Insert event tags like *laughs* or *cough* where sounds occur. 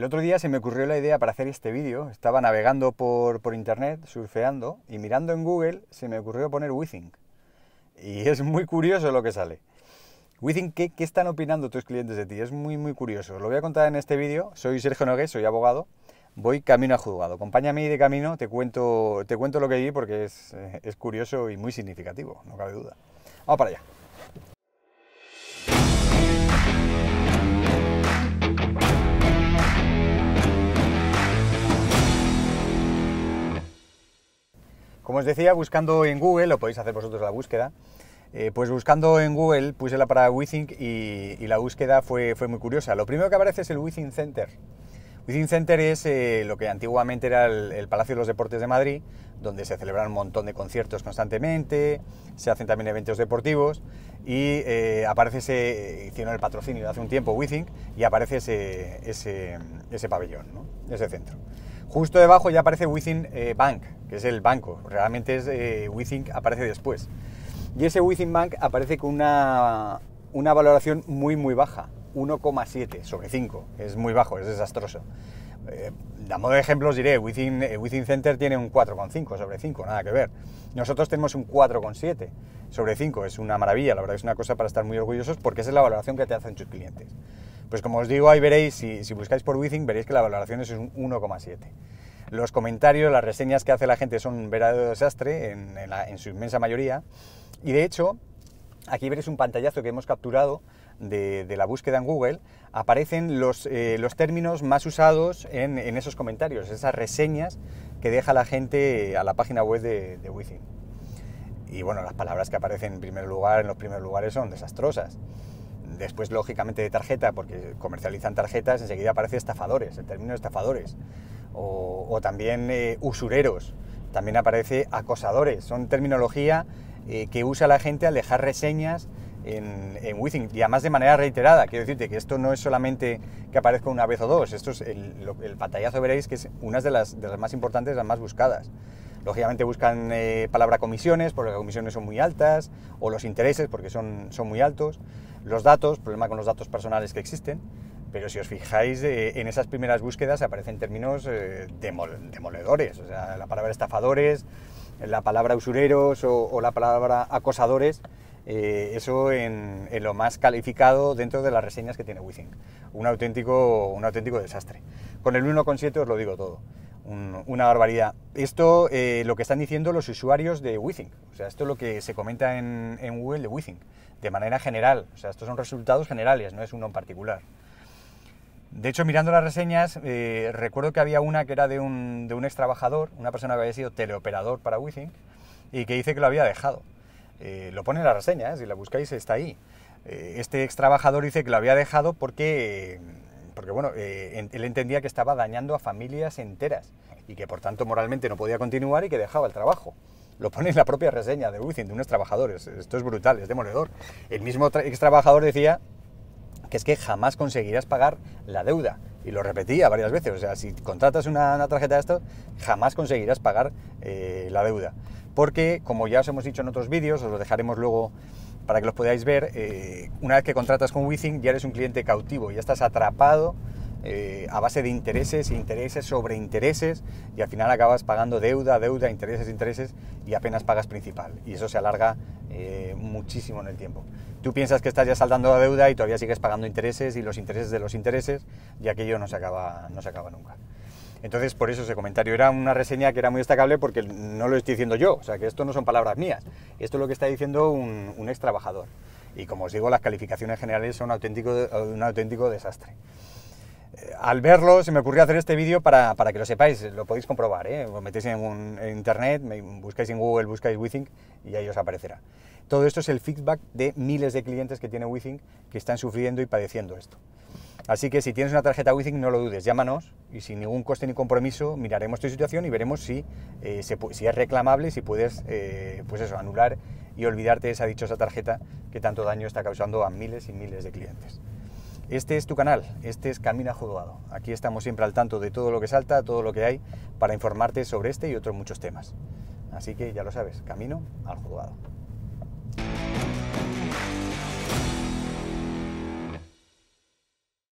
El otro día se me ocurrió la idea para hacer este vídeo. Estaba navegando por, internet, surfeando, y mirando en Google se me ocurrió poner WeThink. Y *laughs* es muy curioso lo que sale. WeThink, ¿qué, están opinando tus clientes de ti? Es muy, muy curioso. Os lo voy a contar en este vídeo. Soy Sergio Nogués, soy abogado. Voy camino a juzgado. Acompáñame de camino, te cuento, te cuento lo que vi porque es, eh, es curioso y muy significativo, no cabe duda. Vamos para allá. os decía, buscando en Google, lo podéis hacer vosotros la búsqueda, eh, pues buscando en Google puse la para Withink y, la búsqueda fue, muy curiosa. Lo primero que aparece es el Withink Center. Wizzing Center es eh, lo que antiguamente era el, Palacio de los Deportes de Madrid, donde se celebran un montón de conciertos constantemente, se hacen también eventos deportivos y eh, aparece ese, hicieron el patrocinio hace un tiempo Withink y aparece ese, pabellón, ese centro. Justo debajo ya aparece Within eh, Bank, que es el banco. Realmente es eh, Within aparece después. Y ese Within Bank aparece con una, valoración muy, muy baja. 1,7 sobre 5. Es muy bajo, es desastroso. Eh, Damos de ejemplo diré, Within, Center tiene un 4,5 sobre 5, nada que ver. Nosotros tenemos un 4,7 sobre 5, es una maravilla, la verdad es una cosa para estar muy orgullosos porque esa es la valoración que te hacen tus clientes. Pues como os digo, ahí veréis, si, buscáis por Withing, veréis que la valoración es un 1,7. Los comentarios, las reseñas que hace la gente son un verdadero desastre, en, su inmensa mayoría. Y de hecho, aquí veréis un pantallazo que hemos capturado de, la búsqueda en Google, aparecen los, eh, términos más usados en, esos comentarios, esas reseñas que deja la gente a la página web de, de Y bueno, las palabras que aparecen en primer lugar, en los primeros lugares, son desastrosas después, lógicamente, de tarjeta, porque comercializan tarjetas, enseguida aparece estafadores, el término estafadores. O, también eh, usureros, también aparece acosadores. Son terminología eh, que usa la gente al dejar reseñas en, en y además de manera reiterada. Quiero decirte que esto no es solamente que aparezca una vez o dos, esto es el, pantallazo veréis que es una de las, de las más importantes, las más buscadas. Lógicamente buscan eh, palabra comisiones, porque las comisiones son muy altas, o los intereses, porque son, son muy altos, los datos, problema con los datos personales que existen, pero si os fijáis, eh, en esas primeras búsquedas aparecen términos eh, demoledores, o sea, la palabra estafadores, la palabra usureros o, la palabra acosadores, eso en, lo más calificado dentro de las reseñas que tiene Withing. Un auténtico, un auténtico desastre. Con el 1,7 os lo digo todo una barbaridad. Esto eh, lo que están diciendo los usuarios de Withink, o sea, esto es lo que se comenta en, Google de Withing, de manera general, o sea, estos son resultados generales, no es uno en particular. De hecho, mirando las reseñas, eh, recuerdo que había una que era de un, de ex trabajador, una persona que había sido teleoperador para Withink, y que dice que lo había dejado. Eh, lo pone en las reseñas, si la buscáis está ahí. este ex trabajador dice que lo había dejado porque porque bueno, eh, él entendía que estaba dañando a familias enteras y que por tanto moralmente no podía continuar y que dejaba el trabajo. Lo pone en la propia reseña de Ucin, de unos trabajadores. Esto es brutal, es demoledor. El mismo ex trabajador decía que es que jamás conseguirás pagar la deuda. Y lo repetía varias veces. O sea, si contratas una, tarjeta de esto, jamás conseguirás pagar eh, la deuda. Porque, como ya os hemos dicho en otros vídeos, os lo dejaremos luego para que los podáis ver, eh, una vez que contratas con Withing ya eres un cliente cautivo, ya estás atrapado eh, a base de intereses, intereses sobre intereses y al final acabas pagando deuda, deuda, intereses, intereses y apenas pagas principal. Y eso se alarga eh, muchísimo en el tiempo. Tú piensas que estás ya saldando la deuda y todavía sigues pagando intereses y los intereses de los intereses y aquello acaba, no se acaba nunca. Entonces, por eso ese comentario era una reseña que era muy destacable porque no lo estoy diciendo yo, o sea, que esto no son palabras mías, esto es lo que está diciendo un, ex trabajador. Y como os digo, las calificaciones generales son un auténtico, un auténtico desastre. Eh, al verlo, se me ocurrió hacer este vídeo para, que lo sepáis, lo podéis comprobar. ¿eh? Os metéis en, internet, buscáis en Google, buscáis Withing y ahí os aparecerá. Todo esto es el feedback de miles de clientes que tiene WeThink que están sufriendo y padeciendo esto. Así que si tienes una tarjeta Wizzing no lo dudes, llámanos y sin ningún coste ni compromiso miraremos tu situación y veremos si, eh, es reclamable, si puedes eh, pues eso, anular y olvidarte de esa dichosa tarjeta que tanto daño está causando a miles y miles de clientes. Este es tu canal, este es Camino al Jugado. Aquí estamos siempre al tanto de todo lo que salta, todo lo que hay, para informarte sobre este y otros muchos temas. Así que ya lo sabes, camino al jugado.